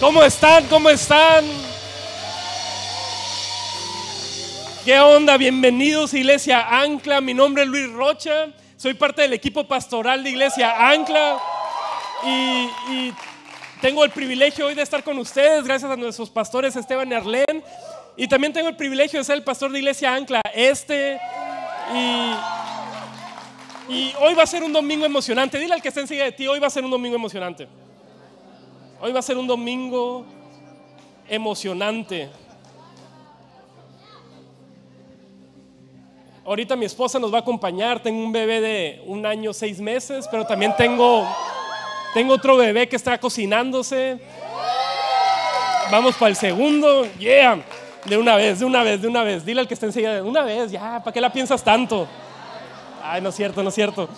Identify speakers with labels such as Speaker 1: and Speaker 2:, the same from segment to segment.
Speaker 1: ¿Cómo están? ¿Cómo están? ¿Qué onda? Bienvenidos a Iglesia Ancla. Mi nombre es Luis Rocha. Soy parte del equipo pastoral de Iglesia Ancla. Y, tengo el privilegio hoy de estar con ustedes gracias a nuestros pastores Esteban y Arlen Y también tengo el privilegio de ser el pastor de Iglesia Ancla Este. Y, hoy va a ser un domingo emocionante. Dile al que está enseguida de ti, hoy va a ser un domingo emocionante. Hoy va a ser un domingo emocionante. Ahorita mi esposa nos va a acompañar. Tengo un bebé de un año, seis meses, pero también tengo, tengo otro bebé que está cocinándose. Vamos para el segundo. Yeah. De una vez, de una vez, de una vez. Dile al que está enseguida, de una vez, ya, ¿para qué la piensas tanto? Ay, no es cierto, no es cierto.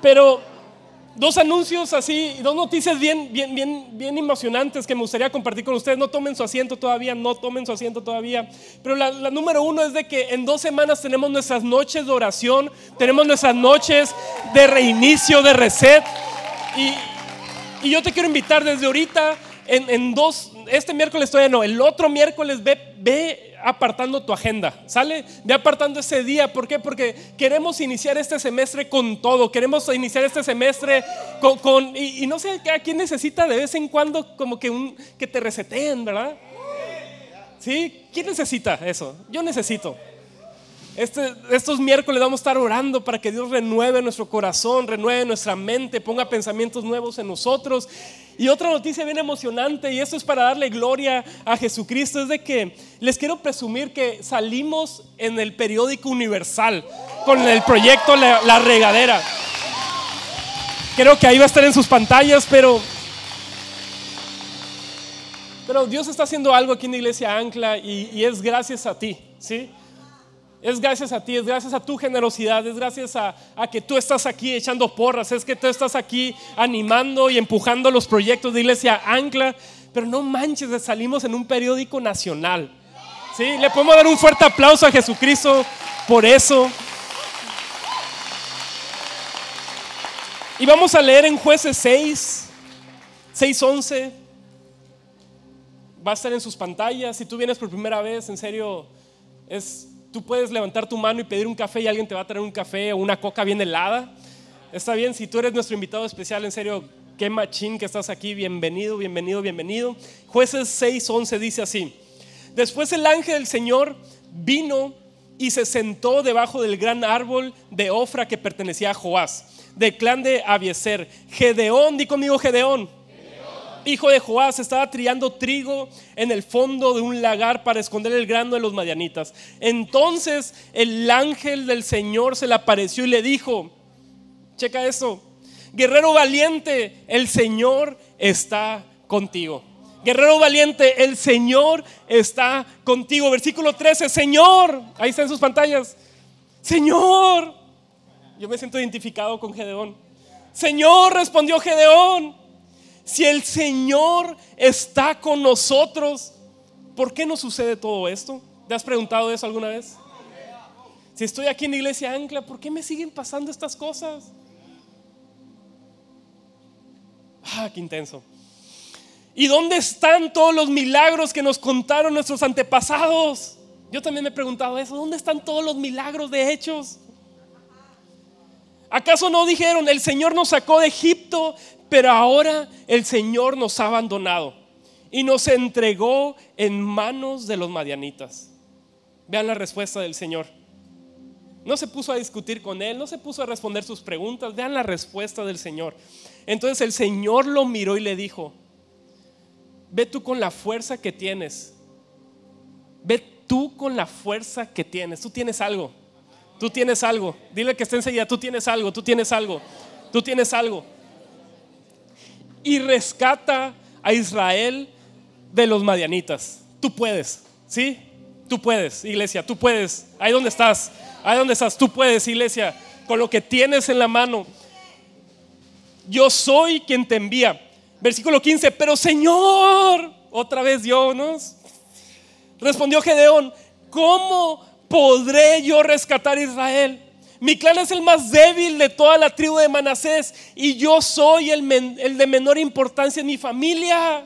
Speaker 1: Pero dos anuncios así, dos noticias bien, bien, bien, bien emocionantes que me gustaría compartir con ustedes. No tomen su asiento todavía, no tomen su asiento todavía. Pero la, número uno es de que en dos semanas tenemos nuestras noches de oración, tenemos nuestras noches de reinicio, de reset. y yo te quiero invitar desde ahorita en, dos, este miércoles todavía no, el otro miércoles ve, ve apartando tu agenda, ¿sale? Ve apartando ese día, ¿por qué? Porque queremos iniciar este semestre con todo, queremos iniciar este semestre con, y, no sé, a quién necesita de vez en cuando como que, un, que te reseteen, ¿verdad? ¿Sí? ¿Quién necesita eso? Yo necesito. Este, estos miércoles vamos a estar orando para que Dios renueve nuestro corazón, renueve nuestra mente, ponga pensamientos nuevos en nosotros y otra noticia bien emocionante, y esto es para darle gloria a Jesucristo, es de que les quiero presumir que salimos en el periódico Universal con el proyecto La, Regadera. Creo que ahí va a estar en sus pantallas, pero pero Dios está haciendo algo aquí en la iglesia Ancla y, y, es gracias a ti, ¿sí? Es gracias a ti, es gracias a tu generosidad, es gracias a, que tú estás aquí echando porras, es que tú estás aquí animando y empujando los proyectos de iglesia ancla. Pero no manches, salimos en un periódico nacional. ¿Sí? Le podemos dar un fuerte aplauso a Jesucristo por eso. Y vamos a leer en jueces 6, 6.11. Va a estar en sus pantallas. Si tú vienes por primera vez, en serio, es Tú puedes levantar tu mano y pedir un café y alguien te va a traer un café o una coca bien helada. Está bien, si tú eres nuestro invitado especial, en serio, qué machín que estás aquí. Bienvenido, bienvenido, bienvenido. Jueces 6:11 dice así. Después el ángel del Señor vino y se sentó debajo del gran árbol de Ofra que pertenecía a Joás, del clan de Abieser. Gedeón, di conmigo Gedeón hijo de Joás, estaba triando trigo en el fondo de un lagar para esconder el grano de los madianitas. Entonces el ángel del Señor se le apareció y le dijo, checa eso, guerrero valiente, el Señor está contigo. Guerrero valiente, el Señor está contigo. Versículo 13, Señor, ahí está en sus pantallas. Señor, yo me siento identificado con Gedeón. Señor, respondió Gedeón, si el Señor está con nosotros, ¿por qué nos sucede todo esto? ¿Te has preguntado eso alguna vez? Si estoy aquí en la iglesia Ancla, ¿por qué me siguen pasando estas cosas? Ah, qué intenso. ¿Y dónde están todos los milagros que nos contaron nuestros antepasados? Yo también me he preguntado eso. ¿Dónde están todos los milagros de hechos? ¿Acaso no dijeron, el Señor nos sacó de Egipto, pero ahora el Señor nos ha abandonado y nos entregó en manos de los madianitas? Vean la respuesta del Señor. No se puso a discutir con él, no se puso a responder sus preguntas, vean la respuesta del Señor. Entonces el Señor lo miró y le dijo, ve tú con la fuerza que tienes, ve tú con la fuerza que tienes, tú tienes algo Tú tienes algo. Dile que esté enseguida. Tú tienes algo. Tú tienes algo. Tú tienes algo. Y rescata a Israel de los madianitas. Tú puedes. ¿Sí? Tú puedes, iglesia. Tú puedes. Ahí donde estás. Ahí donde estás. Tú puedes, iglesia. Con lo que tienes en la mano. Yo soy quien te envía. Versículo 15. Pero Señor. Otra vez Dios, ¿no? Respondió Gedeón. ¿Cómo? podré yo rescatar a Israel? Mi clan es el más débil de toda la tribu de Manasés y yo soy el, de menor importancia en mi familia.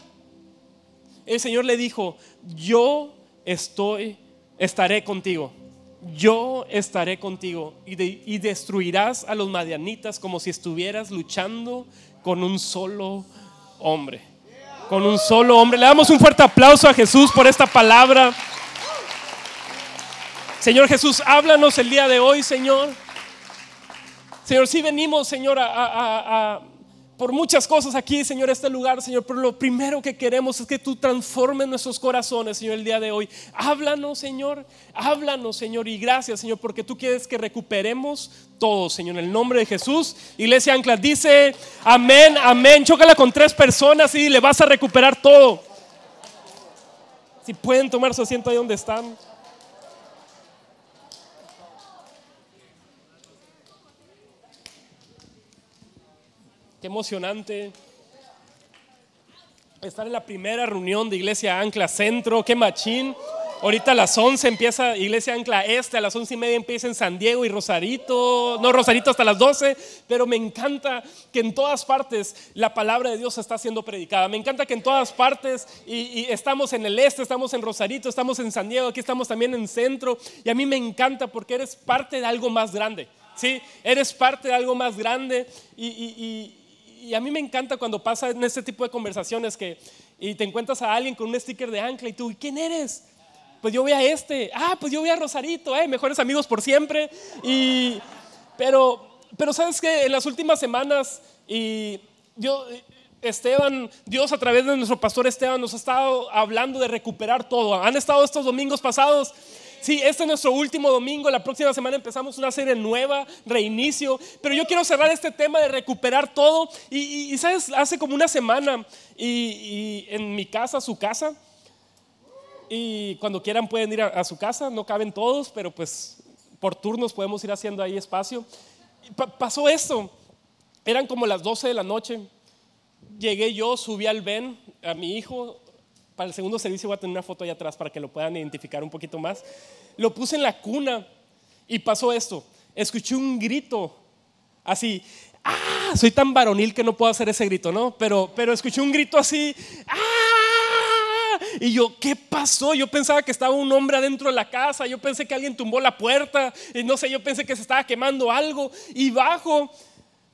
Speaker 1: El Señor le dijo, yo estoy, estaré contigo. Yo estaré contigo y, y destruirás a los madianitas como si estuvieras luchando con un solo hombre. Con un solo hombre. Le damos un fuerte aplauso a Jesús por esta palabra. Señor Jesús, háblanos el día de hoy, Señor. Señor, sí venimos, Señor, a, por muchas cosas aquí, Señor, este lugar, Señor, pero lo primero que queremos es que tú transformes nuestros corazones, Señor, el día de hoy. Háblanos, Señor, háblanos, Señor, y gracias, Señor, porque tú quieres que recuperemos todo, Señor, en el nombre de Jesús. Iglesia Ancla dice, amén, amén, chócala con tres personas y le vas a recuperar todo. Si pueden tomar su asiento ahí donde están. Qué emocionante. Estar en la primera reunión de Iglesia Ancla Centro, qué machín. Ahorita a las 11 empieza Iglesia Ancla Este, a las 11 y media empieza en San Diego y Rosarito, no Rosarito hasta las 12, pero me encanta que en todas partes la palabra de Dios está siendo predicada. Me encanta que en todas partes, y, estamos en el Este, estamos en Rosarito, estamos en San Diego, aquí estamos también en Centro, y a mí me encanta porque eres parte de algo más grande, ¿sí? Eres parte de algo más grande y y a mí me encanta cuando pasa en este tipo de conversaciones que y te encuentras a alguien con un sticker de ancla y tú, ¿quién eres? Pues yo voy a este, ah, pues yo voy a Rosarito, eh, mejores amigos por siempre. Y, pero, pero sabes que en las últimas semanas y yo, Esteban, Dios a través de nuestro pastor Esteban nos ha estado hablando de recuperar todo. Han estado estos domingos pasados Sí, este es nuestro último domingo. La próxima semana empezamos una serie nueva, reinicio. Pero yo quiero cerrar este tema de recuperar todo. Y, sabes, hace como una semana, y, en mi casa, su casa. Y cuando quieran pueden ir a, su casa, no caben todos, pero pues por turnos podemos ir haciendo ahí espacio. pasó esto. Eran como las 12 de la noche. Llegué yo, subí al Ben, a mi hijo, para el segundo servicio voy a tener una foto allá atrás para que lo puedan identificar un poquito más. Lo puse en la cuna y pasó esto. Escuché un grito así. Ah, soy tan varonil que no puedo hacer ese grito, ¿no? Pero, pero escuché un grito así. ¡Ah! Y yo, ¿qué pasó? Yo pensaba que estaba un hombre adentro de la casa. Yo pensé que alguien tumbó la puerta. Y no sé, yo pensé que se estaba quemando algo. Y bajo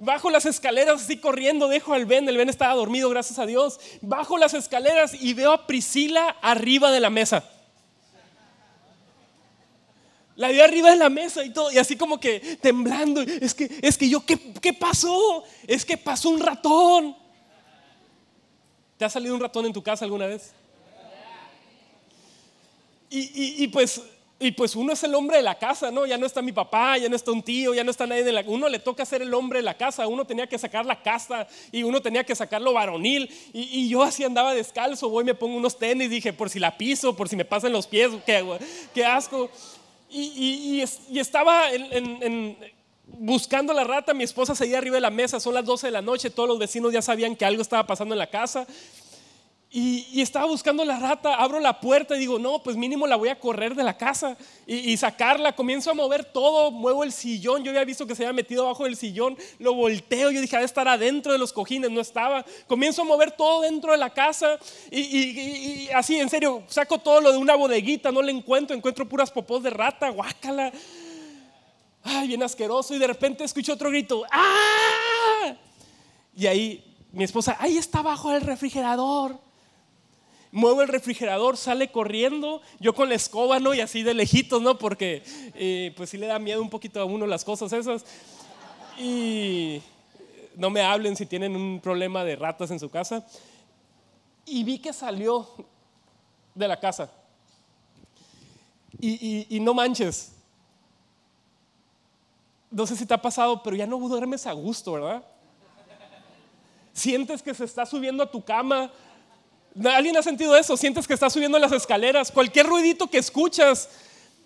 Speaker 1: Bajo las escaleras, así corriendo, dejo al Ben. El Ben estaba dormido, gracias a Dios. Bajo las escaleras y veo a Priscila arriba de la mesa. La veo arriba de la mesa y todo, y así como que temblando. Es que, es que yo, ¿qué, pasó? Es que pasó un ratón. ¿Te ha salido un ratón en tu casa alguna vez? y, pues y pues uno es el hombre de la casa, ¿no? Ya no está mi papá, ya no está un tío, ya no está nadie de la Uno le toca ser el hombre de la casa, uno tenía que sacar la casa y uno tenía que sacar varonil. Y, yo así andaba descalzo, voy, me pongo unos tenis, dije, por si la piso, por si me pasan los pies, qué, asco. Y, estaba buscando la rata, mi esposa seguía arriba de la mesa, son las 12 de la noche, todos los vecinos ya sabían que algo estaba pasando en la casa y, estaba buscando la rata, abro la puerta y digo, no, pues mínimo la voy a correr de la casa y, sacarla. Comienzo a mover todo, muevo el sillón. Yo había visto que se había metido abajo del sillón, lo volteo. Yo dije, debe estar adentro de los cojines, no estaba. Comienzo a mover todo dentro de la casa y, así, en serio, saco todo lo de una bodeguita, no le encuentro, encuentro puras popós de rata, guácala. Ay, bien asqueroso. Y de repente escucho otro grito, ¡ah! Y ahí mi esposa, ahí está abajo del refrigerador muevo el refrigerador, sale corriendo, yo con la escoba, ¿no? Y así de lejitos, ¿no? Porque eh, pues sí le da miedo un poquito a uno las cosas esas. Y no me hablen si tienen un problema de ratas en su casa. Y vi que salió de la casa. Y, y no manches. No sé si te ha pasado, pero ya no duermes a gusto, ¿verdad? sientes que se está subiendo a tu cama ¿Alguien ha sentido eso? Sientes que estás subiendo las escaleras, cualquier ruidito que escuchas,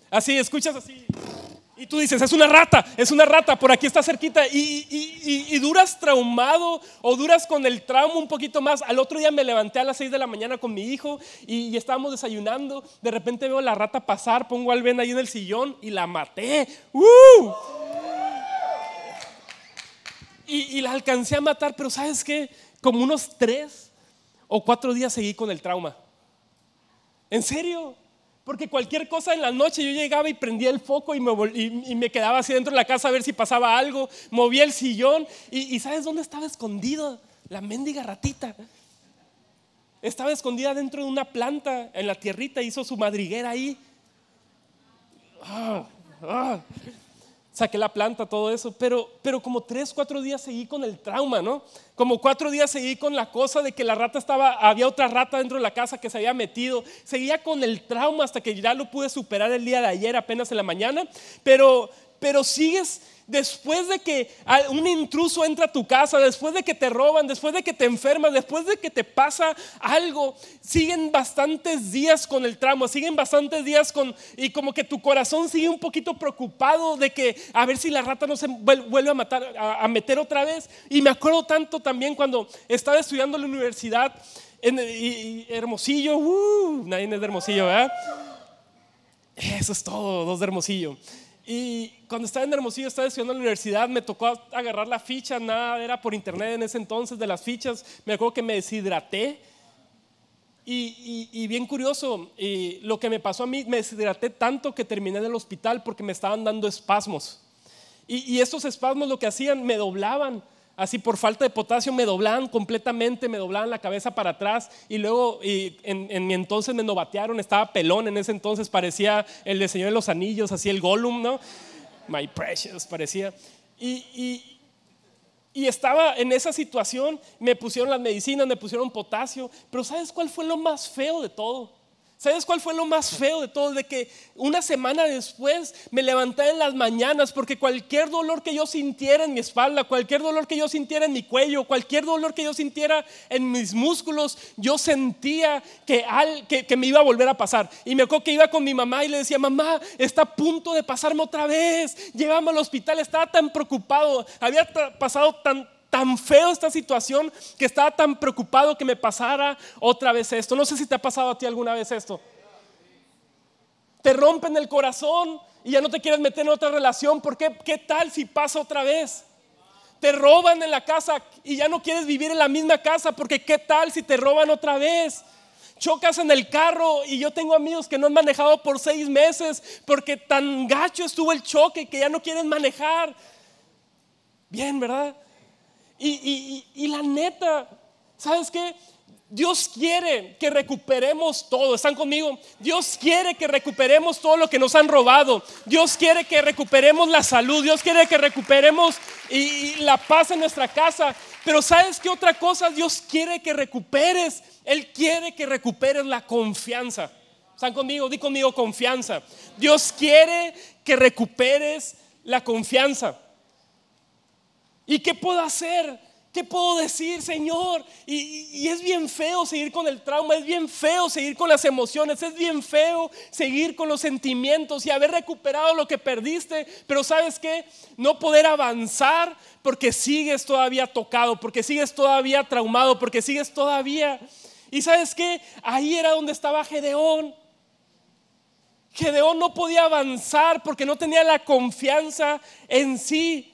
Speaker 1: así, escuchas así. Y tú dices, es una rata, es una rata, por aquí está cerquita. Y, duras traumado o duras con el trauma un poquito más. Al otro día me levanté a las 6 de la mañana con mi hijo y, estábamos desayunando. De repente veo a la rata pasar, pongo al Ben ahí en el sillón y la maté. ¡Uh! Y, la alcancé a matar, pero ¿sabes qué? Como unos tres o cuatro días seguí con el trauma. ¿En serio? Porque cualquier cosa en la noche yo llegaba y prendía el foco y me, y, me quedaba así dentro de la casa a ver si pasaba algo, movía el sillón y, ¿sabes dónde estaba escondido? La mendiga ratita. Estaba escondida dentro de una planta en la tierrita, hizo su madriguera ahí. ¡Ah! ah saqué la planta, todo eso, pero, pero como tres, cuatro días seguí con el trauma, ¿no? Como cuatro días seguí con la cosa de que la rata estaba, había otra rata dentro de la casa que se había metido, seguía con el trauma hasta que ya lo pude superar el día de ayer, apenas en la mañana, pero, pero sigues después de que un intruso entra a tu casa, después de que te roban, después de que te enfermas, después de que te pasa algo, siguen bastantes días con el tramo, siguen bastantes días con, y como que tu corazón sigue un poquito preocupado de que a ver si la rata no se vuelve a matar, a, meter otra vez. Y me acuerdo tanto también cuando estaba estudiando en la universidad, en, y, Hermosillo, uh, nadie es de Hermosillo, ¿verdad? Eso es todo, dos de Hermosillo. Y cuando estaba en Hermosillo, estaba estudiando en la universidad, me tocó agarrar la ficha, nada, era por internet en ese entonces de las fichas. Me acuerdo que me deshidraté. Y, bien curioso, lo que me pasó a mí, me deshidraté tanto que terminé en el hospital porque me estaban dando espasmos. Y, y estos espasmos lo que hacían, me doblaban así por falta de potasio me doblaban completamente, me doblaban la cabeza para atrás y luego en, mi entonces me novatearon, estaba pelón en ese entonces, parecía el de Señor de los Anillos, así el Gollum, ¿no? My precious, parecía. Y, y estaba en esa situación, me pusieron las medicinas, me pusieron potasio, pero ¿sabes cuál fue lo más feo de todo? ¿Sabes cuál fue lo más feo de todo? De que una semana después me levanté en las mañanas porque cualquier dolor que yo sintiera en mi espalda, cualquier dolor que yo sintiera en mi cuello, cualquier dolor que yo sintiera en mis músculos, yo sentía que, al, que, me iba a volver a pasar. Y me acuerdo que iba con mi mamá y le decía, mamá, está a punto de pasarme otra vez. Llévame al hospital, estaba tan preocupado, había pasado tan, tan feo esta situación que estaba tan preocupado que me pasara otra vez esto. No sé si te ha pasado a ti alguna vez esto. Te rompen el corazón y ya no te quieres meter en otra relación. porque qué? ¿Qué tal si pasa otra vez? Te roban en la casa y ya no quieres vivir en la misma casa porque ¿qué tal si te roban otra vez? chocas en el carro y yo tengo amigos que no han manejado por seis meses porque tan gacho estuvo el choque que ya no quieren manejar. Bien, ¿verdad? Y, la neta, ¿sabes qué? Dios quiere que recuperemos todo. ¿Están conmigo? Dios quiere que recuperemos todo lo que nos han robado. Dios quiere que recuperemos la salud. Dios quiere que recuperemos y, la paz en nuestra casa. Pero ¿sabes qué otra cosa? Dios quiere que recuperes. Él quiere que recuperes la confianza. ¿Están conmigo? Di conmigo confianza. Dios quiere que recuperes la confianza. ¿Y qué puedo hacer? ¿Qué puedo decir, Señor? Y, es bien feo seguir con el trauma, es bien feo seguir con las emociones, es bien feo seguir con los sentimientos y haber recuperado lo que perdiste, pero sabes qué? No poder avanzar porque sigues todavía tocado, porque sigues todavía traumado, porque sigues todavía... Y sabes qué? Ahí era donde estaba Gedeón. Gedeón no podía avanzar porque no tenía la confianza en sí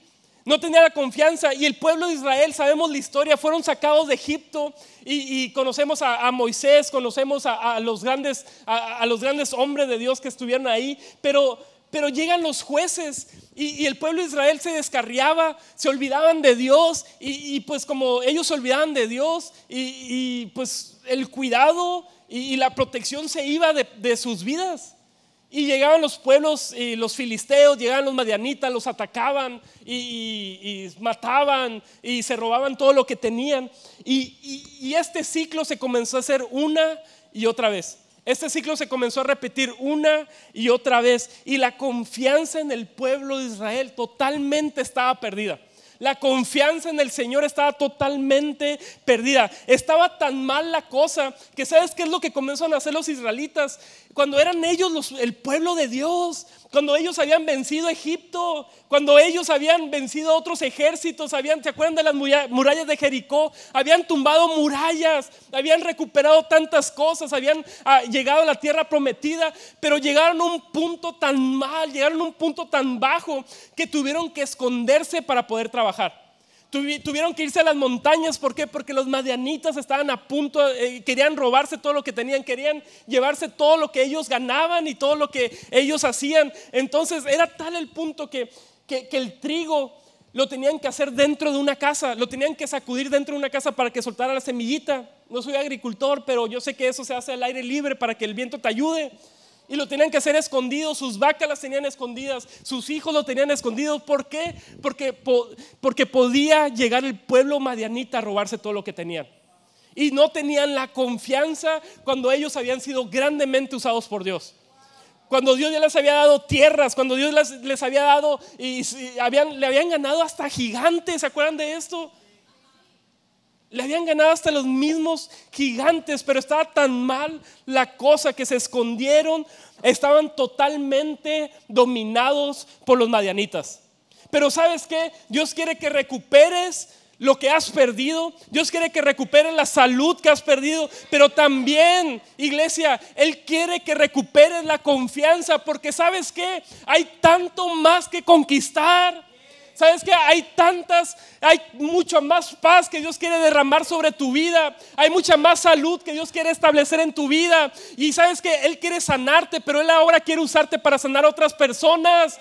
Speaker 1: no tenía la confianza. Y el pueblo de Israel, sabemos la historia, fueron sacados de Egipto y, conocemos a, Moisés, conocemos a, los grandes, a, los grandes hombres de Dios que estuvieron ahí, pero... Pero llegan los jueces y, el pueblo de Israel se descarriaba, se olvidaban de Dios y, pues como ellos se olvidaban de Dios y, pues el cuidado y, la protección se iba de sus vidas. Y llegaban los pueblos, y los filisteos, llegaban los madianitas, los atacaban y, mataban y se robaban todo lo que tenían. Y, y este ciclo se comenzó a hacer una y otra vez. Este ciclo se comenzó a repetir una y otra vez. Y la confianza en el pueblo de Israel totalmente estaba perdida. La confianza en el Señor estaba totalmente perdida. Estaba tan mal la cosa que sabes qué es lo que comenzaron a hacer los israelitas cuando eran ellos el pueblo de Dios, cuando ellos habían vencido Egipto, cuando ellos habían vencido otros ejércitos, habían, ¿se acuerdan de las murallas de Jericó? Habían tumbado murallas, habían recuperado tantas cosas, habían ah, llegado a la tierra prometida, pero llegaron a un punto tan mal, llegaron a un punto tan bajo que tuvieron que esconderse para poder trabajar. Tuvieron que irse a las montañas, ¿por qué? Porque los madianitas estaban a punto, eh, querían robarse todo lo que tenían, querían llevarse todo lo que ellos ganaban y todo lo que ellos hacían. Entonces era tal el punto que el trigo lo tenían que hacer dentro de una casa, lo tenían que sacudir dentro de una casa para que soltara la semillita. No soy agricultor, pero yo sé que eso se hace al aire libre para que el viento te ayude y lo tenían que hacer escondido, sus vacas las tenían escondidas, sus hijos lo tenían escondidos. ¿Por qué? Porque, porque podía llegar el pueblo madianita a robarse todo lo que tenían. Y no tenían la confianza cuando ellos habían sido grandemente usados por Dios. Cuando Dios ya les había dado tierras, cuando Dios les, había dado y, habían, le habían ganado hasta gigantes, ¿se acuerdan de esto? Le habían ganado hasta los mismos gigantes, pero estaba tan mal la cosa que se escondieron, estaban totalmente dominados por los madianitas. Pero sabes qué, Dios quiere que recuperes lo que has perdido, Dios quiere que recuperes la salud que has perdido, pero también, iglesia, Él quiere que recuperes la confianza, porque sabes qué, hay tanto más que conquistar. ¿Sabes que Hay tantas, hay mucha más paz que Dios quiere derramar sobre tu vida. Hay mucha más salud que Dios quiere establecer en tu vida. Y sabes que Él quiere sanarte, pero Él ahora quiere usarte para sanar a otras personas.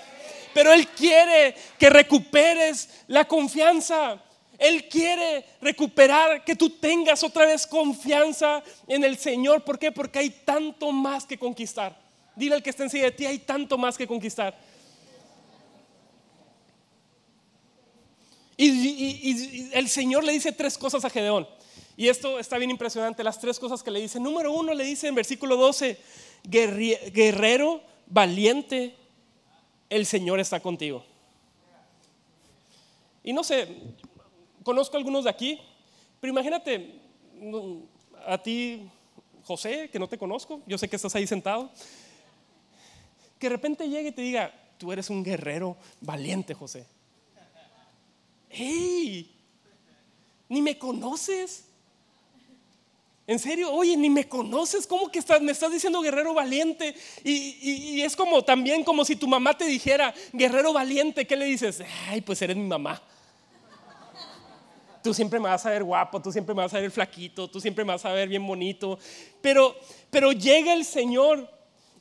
Speaker 1: Pero Él quiere que recuperes la confianza. Él quiere recuperar que tú tengas otra vez confianza en el Señor. ¿Por qué? Porque hay tanto más que conquistar. Dile al que está encima de ti, hay tanto más que conquistar. Y, el Señor le dice tres cosas a Gedeón. Y esto está bien impresionante, las tres cosas que le dice. Número uno le dice en versículo 12, guerrero, valiente, el Señor está contigo. Y no sé, conozco a algunos de aquí, pero imagínate mm, a ti, José, que no te conozco, yo sé que estás ahí sentado, que de repente llegue y te diga, tú eres un guerrero valiente, José hey, ni me conoces. En serio, oye, ni me conoces, ¿cómo que estás, me estás diciendo guerrero valiente? Y, es como también como si tu mamá te dijera, guerrero valiente, ¿qué le dices? Ay, pues eres mi mamá. Tú siempre me vas a ver guapo, tú siempre me vas a ver flaquito, tú siempre me vas a ver bien bonito. Pero, pero llega el Señor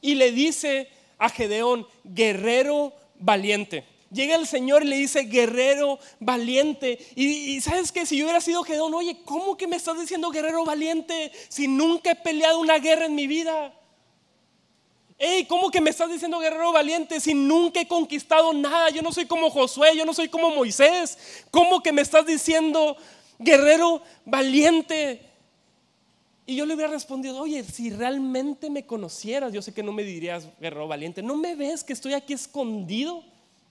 Speaker 1: y le dice a Gedeón, guerrero valiente. Llega el Señor y le dice, guerrero valiente. Y, sabes que si yo hubiera sido Gedón, oye, ¿cómo que me estás diciendo guerrero valiente si nunca he peleado una guerra en mi vida? Hey, ¿cómo que me estás diciendo guerrero valiente si nunca he conquistado nada? Yo no soy como Josué, yo no soy como Moisés. ¿Cómo que me estás diciendo guerrero valiente? Y yo le hubiera respondido, oye, si realmente me conocieras, yo sé que no me dirías guerrero valiente. ¿No me ves que estoy aquí escondido?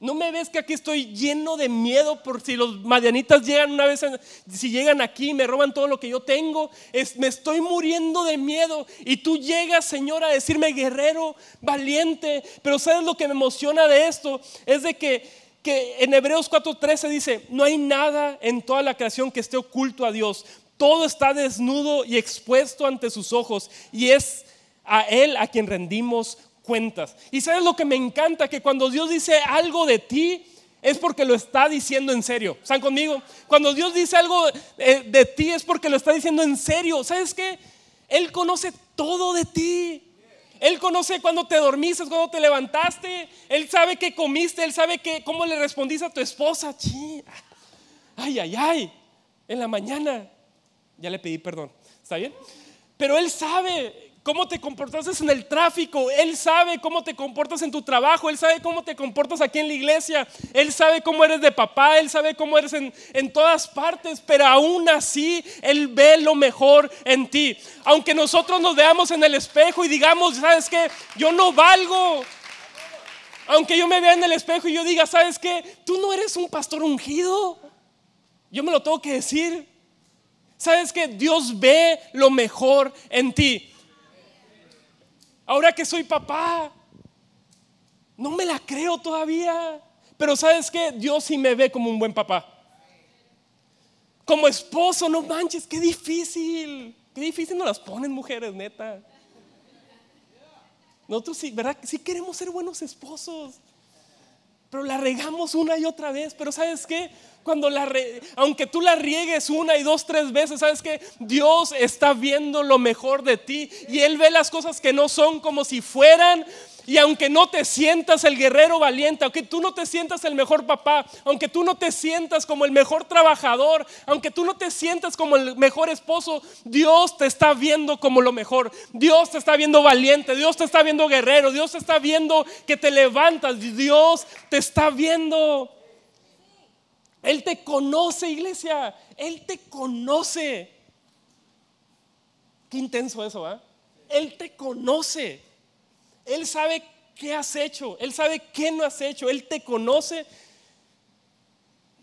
Speaker 1: ¿No me ves que aquí estoy lleno de miedo por si los madianitas llegan una vez, si llegan aquí y me roban todo lo que yo tengo? me estoy muriendo de miedo. Y tú llegas, Señor, a decirme guerrero, valiente. Pero ¿sabes lo que me emociona de esto? Es de que, que en Hebreos 4:13 dice, no hay nada en toda la creación que esté oculto a Dios. Todo está desnudo y expuesto ante sus ojos. Y es a Él a quien rendimos cuentas. Y sabes lo que me encanta, que cuando Dios dice algo de ti, es porque lo está diciendo en serio. ¿Están conmigo? Cuando Dios dice algo eh, de, ti, es porque lo está diciendo en serio. ¿Sabes que Él conoce todo de ti. Él conoce cuando te dormiste, cuando te levantaste. Él sabe que comiste. Él sabe que, cómo le respondiste a tu esposa. Ay, ay, ay. En la mañana. Ya le pedí perdón. ¿Está bien? Pero Él sabe cómo te comportas en el tráfico, Él sabe cómo te comportas en tu trabajo, Él sabe cómo te comportas aquí en la iglesia, Él sabe cómo eres de papá, Él sabe cómo eres en, en todas partes, pero aún así Él ve lo mejor en ti. Aunque nosotros nos veamos en el espejo y digamos, ¿sabes qué? Yo no valgo. Aunque yo me vea en el espejo y yo diga, ¿sabes qué? Tú no eres un pastor ungido. Yo me lo tengo que decir. ¿Sabes qué? Dios ve lo mejor en ti. Ahora que soy papá, no me la creo todavía. Pero sabes qué, Dios sí me ve como un buen papá. Como esposo, no manches, qué difícil. Qué difícil nos las ponen mujeres, neta. Nosotros sí, ¿verdad? Sí queremos ser buenos esposos pero la regamos una y otra vez. Pero ¿sabes qué? Cuando la aunque tú la riegues una y dos, tres veces, ¿sabes que Dios está viendo lo mejor de ti y Él ve las cosas que no son como si fueran, y aunque no te sientas el guerrero valiente, aunque tú no te sientas el mejor papá, aunque tú no te sientas como el mejor trabajador, aunque tú no te sientas como el mejor esposo, Dios te está viendo como lo mejor. Dios te está viendo valiente, Dios te está viendo guerrero, Dios te está viendo que te levantas, Dios te está viendo. Él te conoce, iglesia, Él te conoce. Qué intenso eso, va. ¿ah? Él te conoce. Él sabe qué has hecho, Él sabe qué no has hecho, Él te conoce,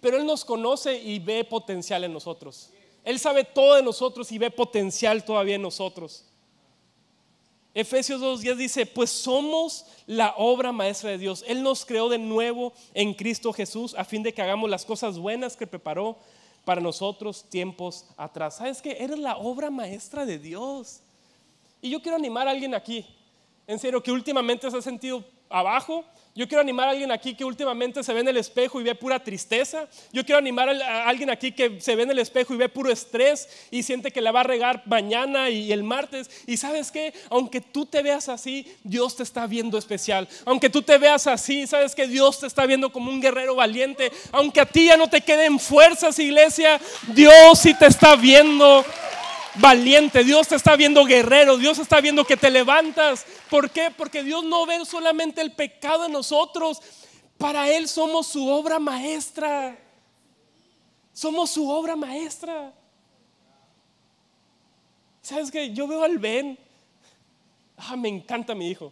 Speaker 1: pero Él nos conoce y ve potencial en nosotros. Él sabe todo de nosotros y ve potencial todavía en nosotros. Efesios 2.10 dice, pues somos la obra maestra de Dios. Él nos creó de nuevo en Cristo Jesús a fin de que hagamos las cosas buenas que preparó para nosotros tiempos atrás. ¿Sabes que Eres la obra maestra de Dios. Y yo quiero animar a alguien aquí en serio, que últimamente se ha sentido abajo. Yo quiero animar a alguien aquí que últimamente se ve en el espejo y ve pura tristeza. Yo quiero animar a alguien aquí que se ve en el espejo y ve puro estrés y siente que la va a regar mañana y el martes. Y sabes qué, aunque tú te veas así, Dios te está viendo especial. Aunque tú te veas así, sabes que Dios te está viendo como un guerrero valiente. Aunque a ti ya no te queden fuerzas, iglesia, Dios sí te está viendo valiente, Dios te está viendo guerrero, Dios está viendo que te levantas. ¿Por qué? Porque Dios no ve solamente el pecado en nosotros, para Él somos su obra maestra. Somos su obra maestra. ¿Sabes qué? Yo veo al Ben. Ah, me encanta mi hijo.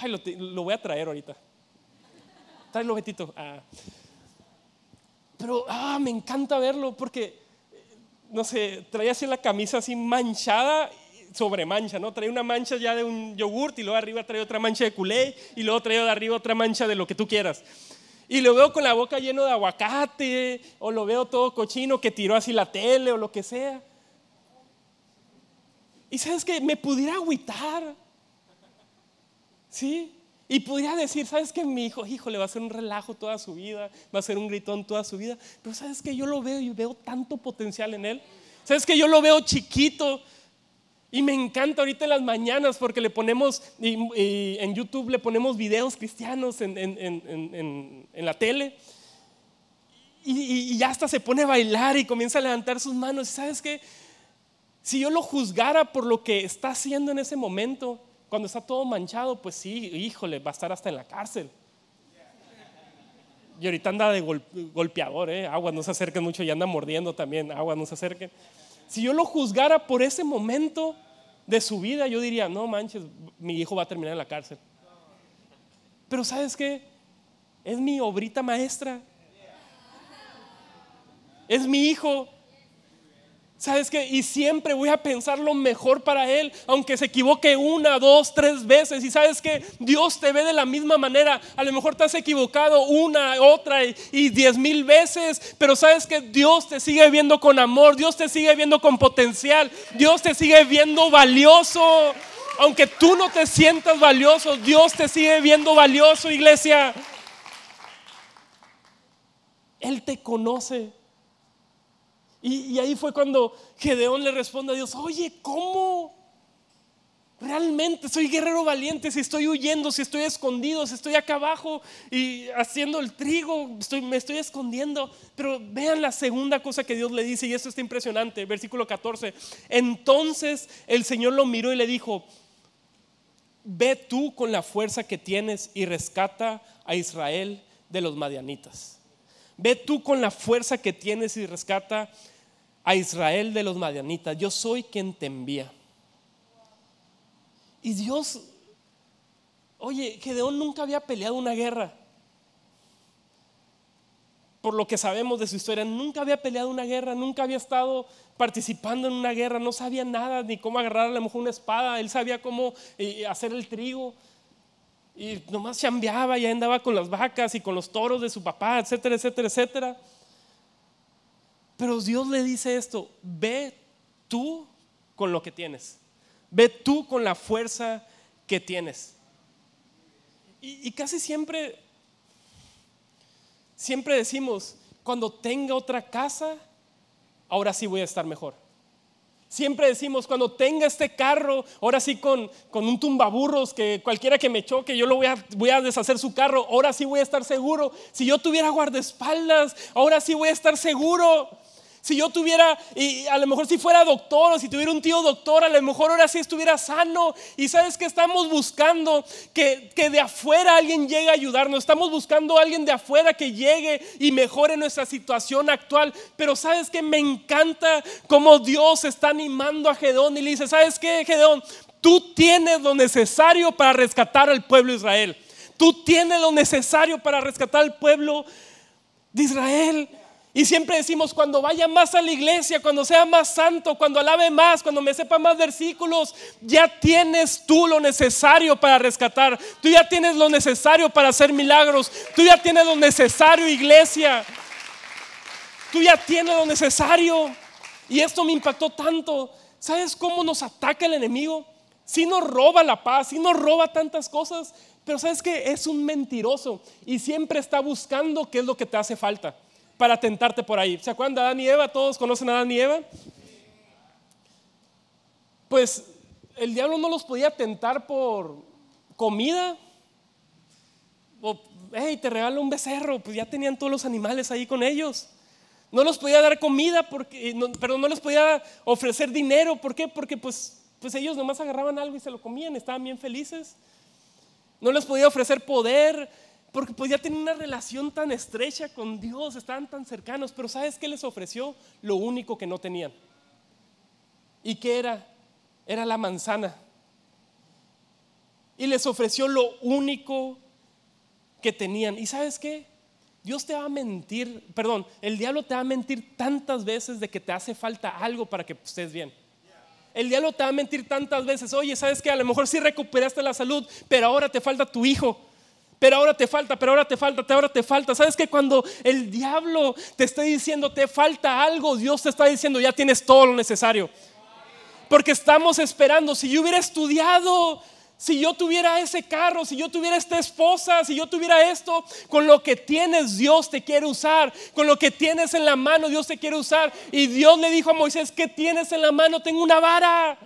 Speaker 1: Ay, lo, voy a traer ahorita. Trae el Ah. Pero, ah, me encanta verlo porque no sé, traía así la camisa así manchada sobre mancha, ¿no? Traía una mancha ya de un yogurt y luego arriba traía otra mancha de culé y luego traía de arriba otra mancha de lo que tú quieras. Y lo veo con la boca lleno de aguacate o lo veo todo cochino que tiró así la tele o lo que sea. Y sabes que me pudiera agüitar. ¿Sí? Y pudiera decir, ¿sabes qué? Mi hijo, hijo, le va a hacer un relajo toda su vida, va a ser un gritón toda su vida. Pero ¿sabes qué? Yo lo veo y veo tanto potencial en él. ¿Sabes qué? Yo lo veo chiquito. Y me encanta ahorita en las mañanas porque le ponemos, en YouTube le ponemos videos cristianos en, la tele. Y, y, hasta se pone a bailar y comienza a levantar sus manos. ¿Sabes qué? Si yo lo juzgara por lo que está haciendo en ese momento, cuando está todo manchado, pues sí, híjole, va a estar hasta en la cárcel. Y ahorita anda de golpeador, ¿eh? Agua, no se acerquen mucho y anda mordiendo también. Agua, no se acerquen. Si yo lo juzgara por ese momento de su vida, yo diría, no manches, mi hijo va a terminar en la cárcel. Pero ¿sabes qué? Es mi obrita maestra. Es mi hijo ¿Sabes qué? Y siempre voy a pensar lo mejor para él, aunque se equivoque una, dos, tres veces. Y sabes que Dios te ve de la misma manera. A lo mejor te has equivocado una, otra y, y diez mil veces, pero sabes que Dios te sigue viendo con amor, Dios te sigue viendo con potencial, Dios te sigue viendo valioso. Aunque tú no te sientas valioso, Dios te sigue viendo valioso, iglesia. Él te conoce. Y, ahí fue cuando Gedeón le responde a Dios, oye, ¿cómo? Realmente soy guerrero valiente, si estoy huyendo, si estoy escondido, si estoy acá abajo y haciendo el trigo, me estoy escondiendo. Pero vean la segunda cosa que Dios le dice, y esto está impresionante, versículo 14. Entonces el Señor lo miró y le dijo, ve tú con la fuerza que tienes y rescata a Israel de los madianitas. Ve tú con la fuerza que tienes y rescata a Israel de los madianitas. Yo soy quien te envía. Y Dios, oye, Gedeón nunca había peleado una guerra. Por lo que sabemos de su historia, nunca había peleado una guerra, nunca había estado participando en una guerra, no sabía nada, ni cómo agarrar a la mujer una espada, él sabía cómo eh, hacer el trigo, y nomás chambeaba y andaba con las vacas y con los toros de su papá, etcétera, etcétera, etcétera. Pero Dios le dice esto, ve tú con lo que tienes, ve tú con la fuerza que tienes. y casi siempre, siempre decimos, cuando tenga otra casa, ahora sí voy a estar mejor. Siempre decimos, cuando tenga este carro, ahora sí con, con un tumbaburros, que cualquiera que me choque, yo lo voy a, voy a deshacer su carro, ahora sí voy a estar seguro. Si yo tuviera guardaespaldas, ahora sí voy a estar seguro. Si yo tuviera, y a lo mejor si fuera doctor o si tuviera un tío doctor, a lo mejor ahora sí estuviera sano. Y sabes que estamos buscando que, de afuera alguien llegue a ayudarnos. Estamos buscando a alguien de afuera que llegue y mejore nuestra situación actual. Pero sabes que me encanta cómo Dios está animando a Gedeón y le dice, ¿sabes qué, Gedeón? Tú tienes lo necesario para rescatar al pueblo de Israel. Tú tienes lo necesario para rescatar al pueblo de Israel. Y siempre decimos, cuando vaya más a la iglesia, cuando sea más santo, cuando alabe más, cuando me sepa más versículos, ya tienes tú lo necesario para rescatar, tú ya tienes lo necesario para hacer milagros, tú ya tienes lo necesario, iglesia, tú ya tienes lo necesario. Y esto me impactó tanto. ¿Sabes cómo nos ataca el enemigo? Si nos roba la paz, si nos roba tantas cosas, pero sabes que es un mentiroso y siempre está buscando qué es lo que te hace falta para tentarte por ahí. ¿Se acuerdan de Adán y Eva? ¿Todos conocen a Adán y Eva? Pues el diablo no los podía tentar por comida. O, hey, te regalo un becerro. Pues ya tenían todos los animales ahí con ellos. No los podía dar comida, porque, eh, perdón, no les podía ofrecer dinero. ¿Por qué? Porque pues, pues ellos nomás agarraban algo y se lo comían, estaban bien felices. No les podía ofrecer poder, porque podía pues, ya una relación tan estrecha con Dios, estaban tan cercanos, pero ¿sabes qué les ofreció? Lo único que no tenían. ¿Y qué era? Era la manzana. Y les ofreció lo único que tenían. ¿Y sabes qué? Dios te va a mentir, perdón, el diablo te va a mentir tantas veces de que te hace falta algo para que estés bien. El diablo te va a mentir tantas veces, oye, ¿sabes qué? A lo mejor sí recuperaste la salud, pero ahora te falta tu hijo pero ahora te falta, pero ahora te falta, ahora te falta. ¿Sabes que cuando el diablo te está diciendo te falta algo, Dios te está diciendo ya tienes todo lo necesario? Porque estamos esperando, si yo hubiera estudiado, si yo tuviera ese carro, si yo tuviera esta esposa, si yo tuviera esto, con lo que tienes Dios te quiere usar, con lo que tienes en la mano Dios te quiere usar. Y Dios le dijo a Moisés, ¿qué tienes en la mano? Tengo una vara.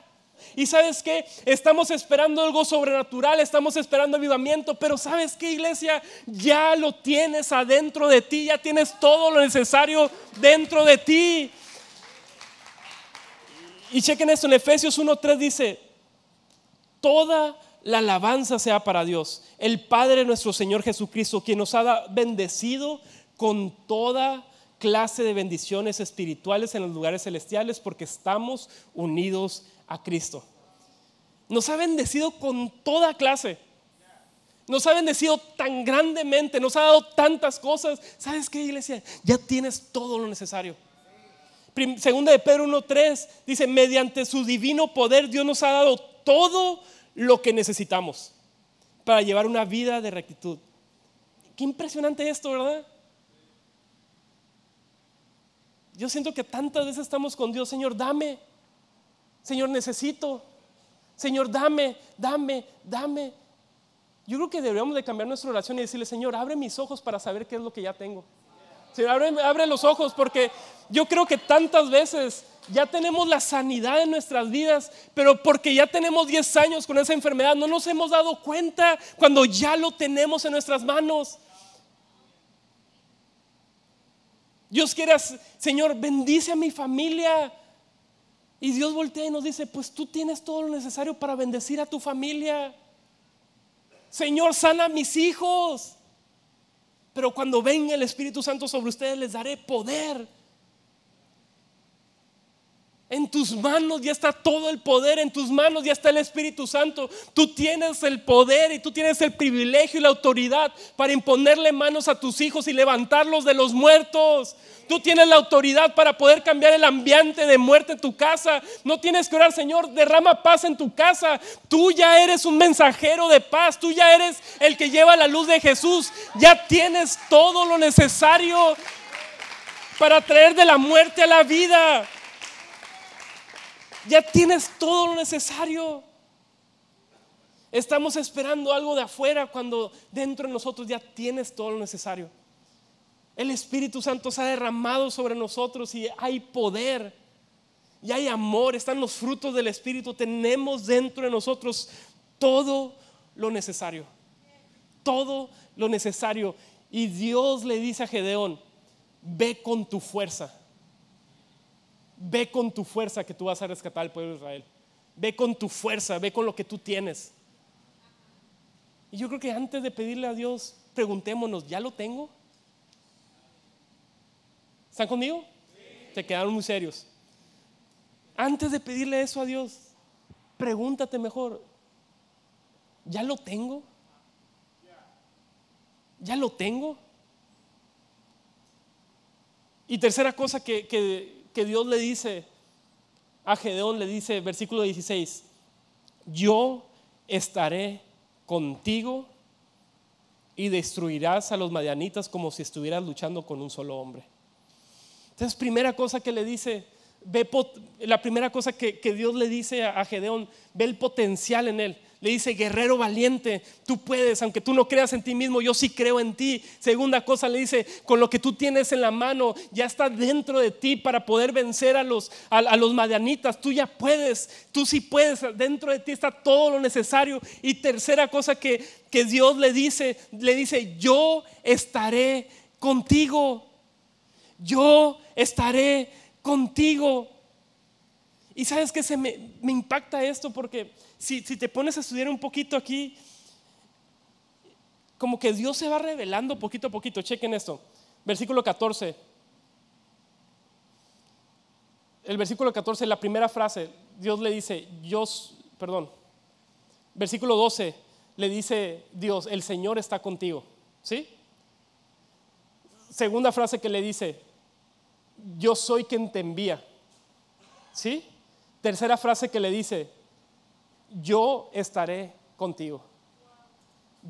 Speaker 1: Y sabes que estamos esperando algo sobrenatural, estamos esperando avivamiento, pero sabes qué, iglesia, ya lo tienes adentro de ti, ya tienes todo lo necesario dentro de ti. Y chequen esto, en Efesios 1.3 dice, toda la alabanza sea para Dios, el Padre nuestro Señor Jesucristo, quien nos ha bendecido con toda clase de bendiciones espirituales en los lugares celestiales, porque estamos unidos a Cristo. Nos ha bendecido con toda clase. Nos ha bendecido tan grandemente, nos ha dado tantas cosas. ¿Sabes qué, iglesia? Ya tienes todo lo necesario. Segunda de Pedro 1.3 dice, mediante su divino poder Dios nos ha dado todo lo que necesitamos para llevar una vida de rectitud. Qué impresionante esto, ¿verdad? Yo siento que tantas veces estamos con Dios, Señor, dame, Señor, necesito. Señor, dame, dame, dame. Yo creo que deberíamos de cambiar nuestra oración y decirle, Señor, abre mis ojos para saber qué es lo que ya tengo. Señor, abre, abre los ojos porque yo creo que tantas veces ya tenemos la sanidad en nuestras vidas, pero porque ya tenemos 10 años con esa enfermedad, no nos hemos dado cuenta cuando ya lo tenemos en nuestras manos. Dios quiera, Señor, bendice a mi familia. Y Dios voltea y nos dice, pues tú tienes todo lo necesario para bendecir a tu familia. Señor, sana a mis hijos. Pero cuando venga el Espíritu Santo sobre ustedes, les daré poder en tus manos ya está todo el poder, en tus manos ya está el Espíritu Santo. Tú tienes el poder y tú tienes el privilegio y la autoridad para imponerle manos a tus hijos y levantarlos de los muertos. Tú tienes la autoridad para poder cambiar el ambiente de muerte en tu casa. No tienes que orar, Señor, derrama paz en tu casa. Tú ya eres un mensajero de paz. Tú ya eres el que lleva la luz de Jesús. Ya tienes todo lo necesario para traer de la muerte a la vida. Ya tienes todo lo necesario. Estamos esperando algo de afuera cuando dentro de nosotros ya tienes todo lo necesario. El Espíritu Santo se ha derramado sobre nosotros y hay poder y hay amor, están los frutos del Espíritu. Tenemos dentro de nosotros todo lo necesario. Todo lo necesario. Y Dios le dice a Gedeón, ve con tu fuerza ve con tu fuerza que tú vas a rescatar al pueblo de Israel. Ve con tu fuerza, ve con lo que tú tienes. Y yo creo que antes de pedirle a Dios, preguntémonos, ¿ya lo tengo? ¿Están conmigo? Sí. Te quedaron muy serios. Antes de pedirle eso a Dios, pregúntate mejor, ¿ya lo tengo? ¿Ya lo tengo? Y tercera cosa que que Dios le dice a Gedeón, le dice, versículo 16, yo estaré contigo y destruirás a los madianitas como si estuvieras luchando con un solo hombre. Entonces, primera cosa que le dice, la primera cosa que, Dios le dice a Gedeón, ve el potencial en él. Le dice, guerrero valiente, tú puedes, aunque tú no creas en ti mismo, yo sí creo en ti. Segunda cosa, le dice, con lo que tú tienes en la mano, ya está dentro de ti para poder vencer a los, a, los madianitas. Tú ya puedes, tú sí puedes, dentro de ti está todo lo necesario. Y tercera cosa que, que Dios le dice, le dice, yo estaré contigo. Yo estaré contigo. Y sabes que se me, impacta esto porque si, si te pones a estudiar un poquito aquí, como que Dios se va revelando poquito a poquito. Chequen esto. Versículo 14. El versículo 14, la primera frase, Dios le dice, yo, perdón, versículo 12, le dice Dios, el Señor está contigo. ¿Sí? Segunda frase que le dice, yo soy quien te envía. ¿Sí? Tercera frase que le dice, yo estaré contigo.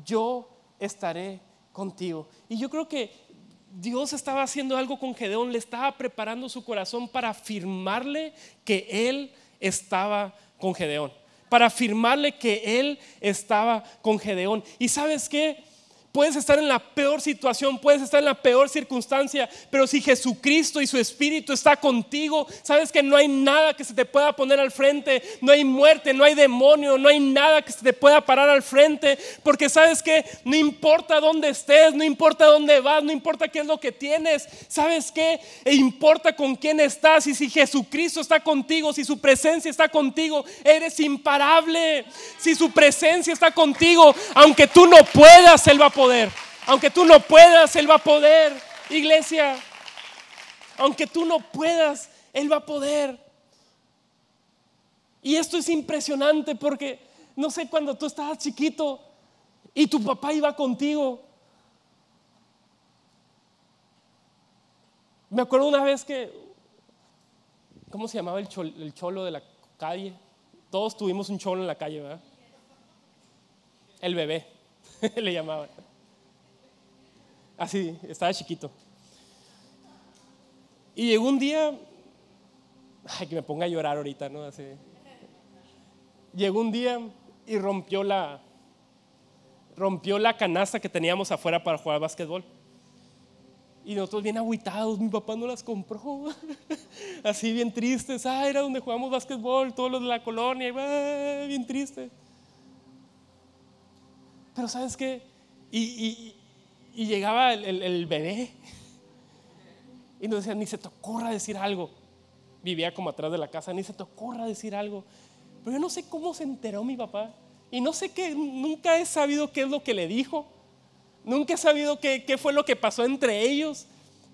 Speaker 1: Yo estaré contigo. Y yo creo que Dios estaba haciendo algo con Gedeón, le estaba preparando su corazón para afirmarle que él estaba con Gedeón, para afirmarle que él estaba con Gedeón. ¿Y sabes qué? Puedes estar en la peor situación, puedes estar en la peor circunstancia, pero si Jesucristo y su Espíritu está contigo, sabes que no hay nada que se te pueda poner al frente, no hay muerte, no hay demonio, no hay nada que se te pueda parar al frente, porque sabes que no importa dónde estés, no importa dónde vas, no importa qué es lo que tienes, sabes que e importa con quién estás y si Jesucristo está contigo, si su presencia está contigo, eres imparable. Si su presencia está contigo, aunque tú no puedas, el va aunque tú no puedas, Él va a poder, iglesia. Aunque tú no puedas, Él va a poder. Y esto es impresionante porque, no sé, cuando tú estabas chiquito y tu papá iba contigo. Me acuerdo una vez que, ¿cómo se llamaba el cholo, el cholo de la calle? Todos tuvimos un cholo en la calle, ¿verdad? El bebé, le llamaban. Así, estaba chiquito. Y llegó un día, ay, que me ponga a llorar ahorita, ¿no? Así. Llegó un día y rompió la, rompió la canasta que teníamos afuera para jugar básquetbol. Y nosotros bien aguitados, mi papá no las compró. Así bien tristes, ah, era donde jugábamos básquetbol, todos los de la colonia, ah", bien tristes. Pero sabes qué, y, y llegaba el, bebé. Y nos decían, ni se te ocurra decir algo. Vivía como atrás de la casa, ni se te ocurra decir algo. Pero yo no sé cómo se enteró mi papá. Y no sé qué, nunca he sabido qué es lo que le dijo. Nunca he sabido qué, qué fue lo que pasó entre ellos.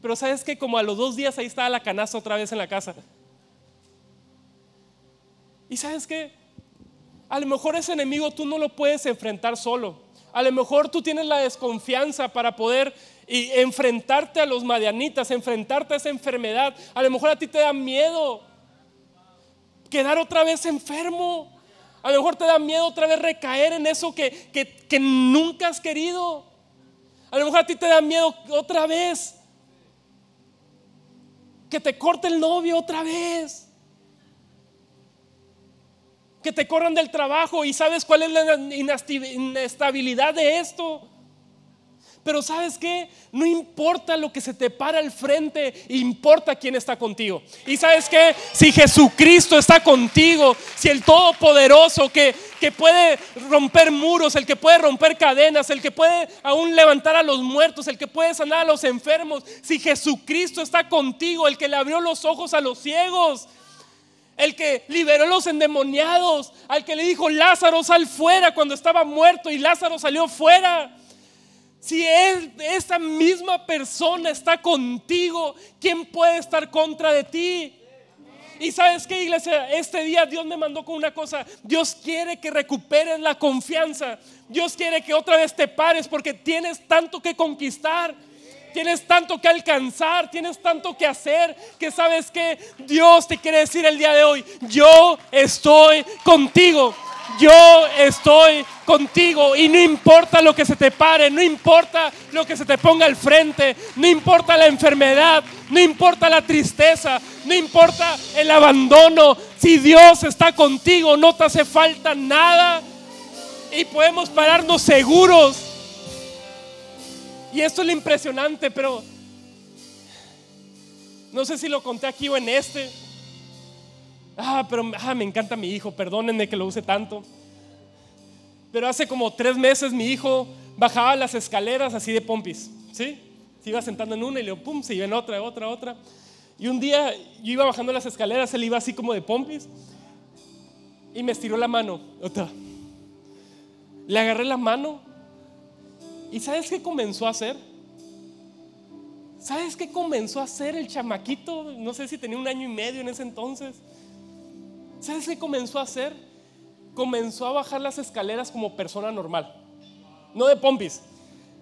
Speaker 1: Pero sabes que como a los dos días ahí estaba la canasta otra vez en la casa. Y sabes que a lo mejor ese enemigo tú no lo puedes enfrentar solo. A lo mejor tú tienes la desconfianza para poder enfrentarte a los madianitas, enfrentarte a esa enfermedad. A lo mejor a ti te da miedo quedar otra vez enfermo. A lo mejor te da miedo otra vez recaer en eso que, que nunca has querido. A lo mejor a ti te da miedo otra vez que te corte el novio otra vez que te corran del trabajo y sabes cuál es la inestabilidad de esto. Pero sabes qué, no importa lo que se te para al frente, importa quién está contigo. Y sabes qué, si Jesucristo está contigo, si el Todopoderoso que, que puede romper muros, el que puede romper cadenas, el que puede aún levantar a los muertos, el que puede sanar a los enfermos, si Jesucristo está contigo, el que le abrió los ojos a los ciegos, el que liberó a los endemoniados, al que le dijo Lázaro sal fuera cuando estaba muerto y Lázaro salió fuera. Si esa misma persona está contigo, ¿quién puede estar contra de ti? Y sabes qué, iglesia, este día Dios me mandó con una cosa. Dios quiere que recuperes la confianza. Dios quiere que otra vez te pares porque tienes tanto que conquistar tienes tanto que alcanzar, tienes tanto que hacer, que sabes que Dios te quiere decir el día de hoy, yo estoy contigo. Yo estoy contigo y no importa lo que se te pare, no importa lo que se te ponga al frente, no importa la enfermedad, no importa la tristeza, no importa el abandono. Si Dios está contigo, no te hace falta nada y podemos pararnos seguros y esto es lo impresionante, pero no sé si lo conté aquí o en este. Ah, pero ah, me encanta mi hijo, perdónenme que lo use tanto. Pero hace como tres meses mi hijo bajaba las escaleras así de pompis, ¿sí? Se iba sentando en una y le pum, se iba en otra, otra, otra. Y un día yo iba bajando las escaleras, él iba así como de pompis y me estiró la mano. Le agarré la mano ¿Y sabes qué comenzó a hacer? ¿Sabes qué comenzó a hacer el chamaquito? No sé si tenía un año y medio en ese entonces. ¿Sabes qué comenzó a hacer? Comenzó a bajar las escaleras como persona normal. No de pompis.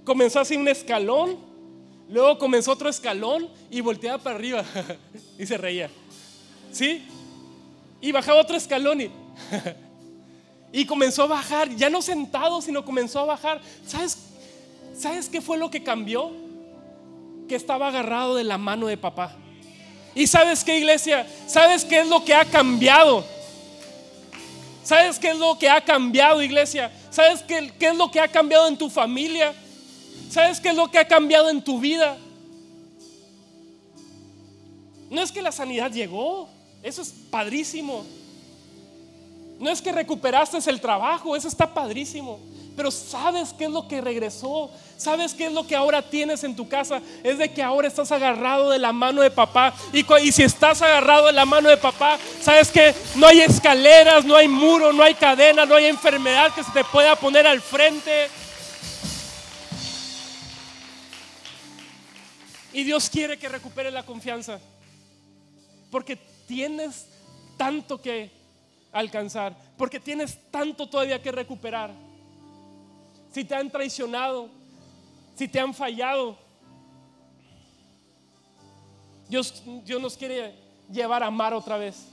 Speaker 1: Comenzó así un escalón, luego comenzó otro escalón y volteaba para arriba y se reía. ¿Sí? Y bajaba otro escalón y, y comenzó a bajar, ya no sentado, sino comenzó a bajar. ¿Sabes ¿Sabes qué fue lo que cambió? Que estaba agarrado de la mano de papá. ¿Y sabes qué, iglesia? ¿Sabes qué es lo que ha cambiado? ¿Sabes qué es lo que ha cambiado, iglesia? ¿Sabes qué, qué es lo que ha cambiado en tu familia? ¿Sabes qué es lo que ha cambiado en tu vida? No es que la sanidad llegó, eso es padrísimo. No es que recuperaste el trabajo, eso está padrísimo. Pero ¿sabes qué es lo que regresó? ¿Sabes qué es lo que ahora tienes en tu casa? Es de que ahora estás agarrado de la mano de papá. Y, si estás agarrado de la mano de papá, ¿sabes que No hay escaleras, no hay muro, no hay cadena, no hay enfermedad que se te pueda poner al frente. Y Dios quiere que recupere la confianza. Porque tienes tanto que alcanzar. Porque tienes tanto todavía que recuperar si te han traicionado, si te han fallado. Dios, Dios nos quiere llevar a amar otra vez.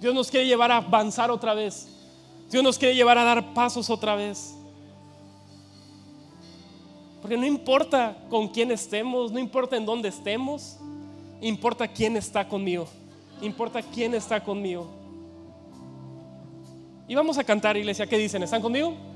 Speaker 1: Dios nos quiere llevar a avanzar otra vez. Dios nos quiere llevar a dar pasos otra vez. Porque no importa con quién estemos, no importa en dónde estemos, importa quién está conmigo, importa quién está conmigo. Y vamos a cantar, iglesia, ¿qué dicen? ¿Están conmigo?